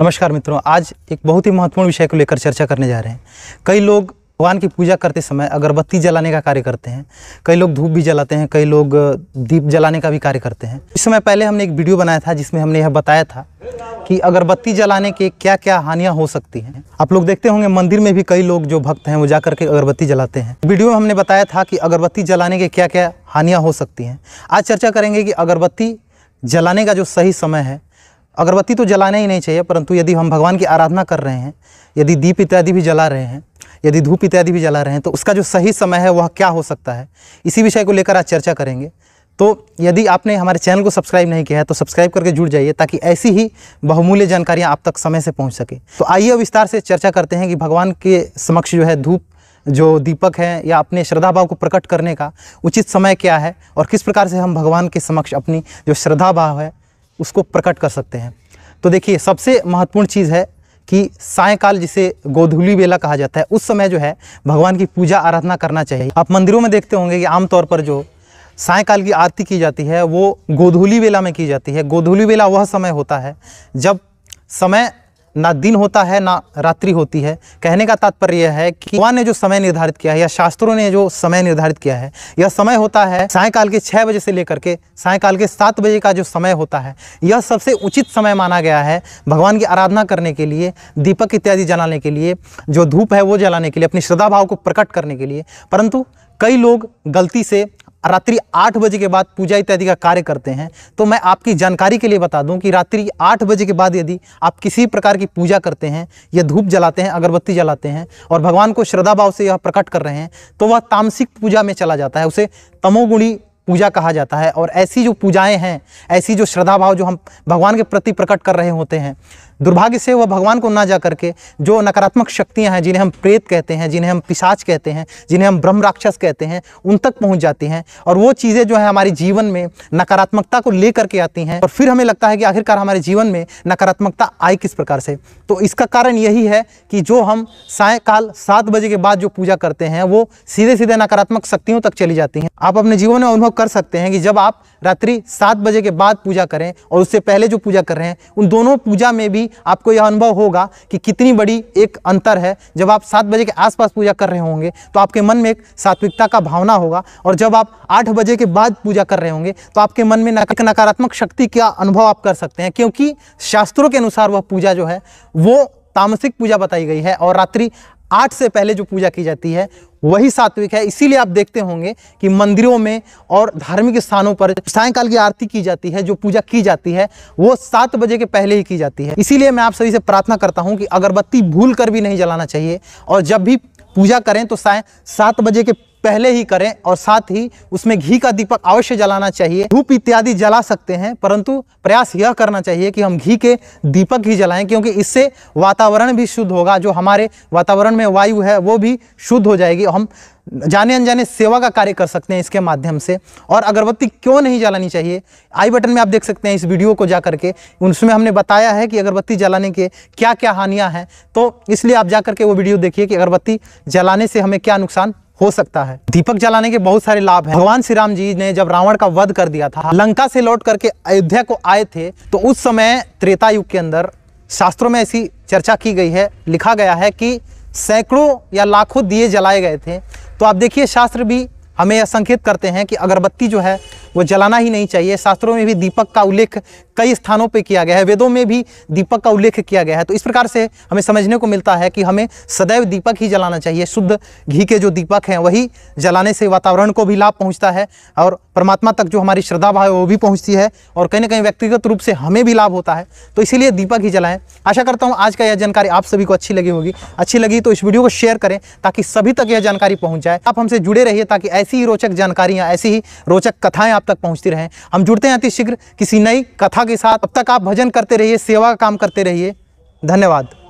नमस्कार मित्रों आज एक बहुत ही महत्वपूर्ण विषय को लेकर चर्चा करने जा रहे हैं कई लोग भगवान की पूजा करते समय अगरबत्ती जलाने का कार्य करते हैं कई लोग धूप भी जलाते हैं कई लोग दीप जलाने का भी कार्य करते हैं इस समय पहले हमने एक वीडियो बनाया था जिसमें हमने यह बताया था कि अगरबत्ती जलाने के क्या क्या हानियां हो सकती हैं आप लोग देखते होंगे मंदिर में भी कई लोग जो भक्त हैं वो जा करके अगरबत्ती जलाते हैं वीडियो में हमने बताया था कि अगरबत्ती जलाने के क्या क्या हानियाँ हो सकती हैं आज चर्चा करेंगे कि अगरबत्ती जलाने का जो सही समय है अगरबत्ती तो जलाना ही नहीं चाहिए परंतु यदि हम भगवान की आराधना कर रहे हैं यदि दीप इत्यादि भी जला रहे हैं यदि धूप इत्यादि भी जला रहे हैं तो उसका जो सही समय है वह क्या हो सकता है इसी विषय को लेकर आज चर्चा करेंगे तो यदि आपने हमारे चैनल को सब्सक्राइब नहीं किया है तो सब्सक्राइब करके जुड़ जाइए ताकि ऐसी ही बहुमूल्य जानकारियाँ आप तक समय से पहुँच सके तो आइए विस्तार से चर्चा करते हैं कि भगवान के समक्ष जो है धूप जो दीपक है या अपने श्रद्धा भाव को प्रकट करने का उचित समय क्या है और किस प्रकार से हम भगवान के समक्ष अपनी जो श्रद्धा भाव है उसको प्रकट कर सकते हैं तो देखिए सबसे महत्वपूर्ण चीज़ है कि सायकाल जिसे गोधूली बेला कहा जाता है उस समय जो है भगवान की पूजा आराधना करना चाहिए आप मंदिरों में देखते होंगे कि आमतौर पर जो सायकाल की आरती की जाती है वो गोधूली बेला में की जाती है गोधूली बेला वह समय होता है जब समय ना दिन होता है ना रात्रि होती है कहने का तात्पर्य यह है कि भगवान ने जो समय निर्धारित किया है या शास्त्रों ने जो समय निर्धारित किया है यह समय होता है सायकाल के छः बजे से लेकर के सायकाल के सात बजे का जो समय होता है यह सबसे उचित समय माना गया है भगवान की आराधना करने के लिए दीपक इत्यादि जलाने के लिए जो धूप है वो जलाने के लिए अपनी श्रद्धा भाव को प्रकट करने के लिए परंतु कई लोग गलती से रात्रि आठ बजे के बाद पूजा इत्यादि का कार्य करते हैं तो मैं आपकी जानकारी के लिए बता दूं कि रात्रि आठ बजे के बाद यदि आप किसी प्रकार की पूजा करते हैं या धूप जलाते हैं अगरबत्ती जलाते हैं और भगवान को श्रद्धा भाव से यह प्रकट कर रहे हैं तो वह तामसिक पूजा में चला जाता है उसे तमोगुणी पूजा कहा जाता है और ऐसी जो पूजाएं हैं ऐसी जो श्रद्धा भाव जो हम भगवान के प्रति प्रकट कर रहे होते हैं दुर्भाग्य से वह भगवान को ना जा करके जो नकारात्मक शक्तियां हैं जिन्हें हम प्रेत कहते हैं जिन्हें हम पिशाच कहते हैं जिन्हें हम ब्रह्म राक्षस कहते हैं उन तक पहुंच जाती हैं और वो चीज़ें जो है हमारे जीवन में नकारात्मकता को ले करके आती हैं और फिर हमें लगता है कि आखिरकार हमारे जीवन में नकारात्मकता आई किस प्रकार से तो इसका कारण यही है कि जो हम सायकाल सात बजे के बाद जो पूजा करते हैं वो सीधे सीधे नकारात्मक शक्तियों तक चली जाती हैं आप अपने जीवन में अनुभव लोग कर सकते हैं कि जब आप रात्रि सात बजे के बाद पूजा करें और उससे पहले जो पूजा कर रहे हैं उन दोनों पूजा में भी आपको यह अनुभव होगा कि कितनी बड़ी एक अंतर है जब आप सात बजे के आसपास पूजा कर रहे होंगे तो आपके मन में एक सात्विकता का भावना होगा और जब आप आठ बजे के बाद पूजा कर रहे होंगे तो आपके मन में एक नकारात्मक शक्ति का अनुभव आप कर सकते हैं क्योंकि शास्त्रों के अनुसार वह पूजा जो है वो तामसिक पूजा बताई गई है और रात्रि आठ से पहले जो पूजा की जाती है वही सात्विक है इसीलिए आप देखते होंगे कि मंदिरों में और धार्मिक स्थानों पर सायकाल की आरती की जाती है जो पूजा की जाती है वो सात बजे के पहले ही की जाती है इसीलिए मैं आप सभी से प्रार्थना करता हूँ कि अगरबत्ती भूल कर भी नहीं जलाना चाहिए और जब भी पूजा करें तो साय सात बजे के पहले ही करें और साथ ही उसमें घी का दीपक अवश्य जलाना चाहिए धूप इत्यादि जला सकते हैं परंतु प्रयास यह करना चाहिए कि हम घी के दीपक ही जलाएं क्योंकि इससे वातावरण भी शुद्ध होगा जो हमारे वातावरण में वायु है वो भी शुद्ध हो जाएगी हम जाने अनजाने सेवा का कार्य कर सकते हैं इसके माध्यम से और अगरबत्ती क्यों नहीं जलानी चाहिए आई बटन में आप देख सकते हैं इस वीडियो को जा करके उसमें हमने बताया है कि अगरबत्ती जलाने के क्या क्या हानियाँ हैं तो इसलिए आप जा करके वो वीडियो देखिए कि अगरबत्ती जलाने से हमें क्या नुकसान हो सकता है दीपक जलाने के बहुत सारे लाभ हैं भगवान श्री राम जी ने जब रावण का वध कर दिया था लंका से लौट करके अयोध्या को आए थे तो उस समय त्रेता युग के अंदर शास्त्रों में ऐसी चर्चा की गई है लिखा गया है कि सैकड़ों या लाखों दिए जलाए गए थे तो आप देखिए शास्त्र भी हमें यह संकेत करते हैं कि अगरबत्ती जो है वो जलाना ही नहीं चाहिए शास्त्रों में भी दीपक का उल्लेख कई स्थानों पर किया गया है वेदों में भी दीपक का उल्लेख किया गया है तो इस प्रकार से हमें समझने को मिलता है कि हमें सदैव दीपक ही जलाना चाहिए शुद्ध घी के जो दीपक हैं वही जलाने से वातावरण को भी लाभ पहुँचता है और परमात्मा तक जो हमारी श्रद्धा भाव है वो भी पहुँचती है और कहीं ना कहीं व्यक्तिगत रूप से हमें भी लाभ होता है तो इसीलिए दीपक ही जलाएं आशा करता हूँ आज का यह जानकारी आप सभी को अच्छी लगी होगी अच्छी लगी तो इस वीडियो को शेयर करें ताकि सभी तक यह जानकारी पहुँच जाए आप हमसे जुड़े रहिए ताकि ऐसी ही रोचक जानकारियाँ ऐसी ही रोचक कथाएँ आप आप तक पहुंचती रहे हम जुड़ते हैं अतिशीघ्र किसी नई कथा के साथ अब तक आप भजन करते रहिए सेवा का काम करते रहिए धन्यवाद